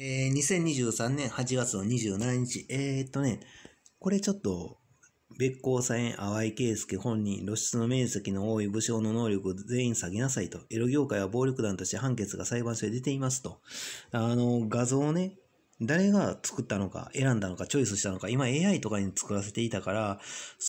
えー、2023年8月の27日、えー、っとね、これちょっと、別行左縁淡井圭介本人、露出の面積の多い武将の能力を全員下げなさいと。エロ業界は暴力団として判決が裁判所で出ていますと。あの、画像をね、誰が作ったのか、選んだのか、チョイスしたのか、今 AI とかに作らせていたから、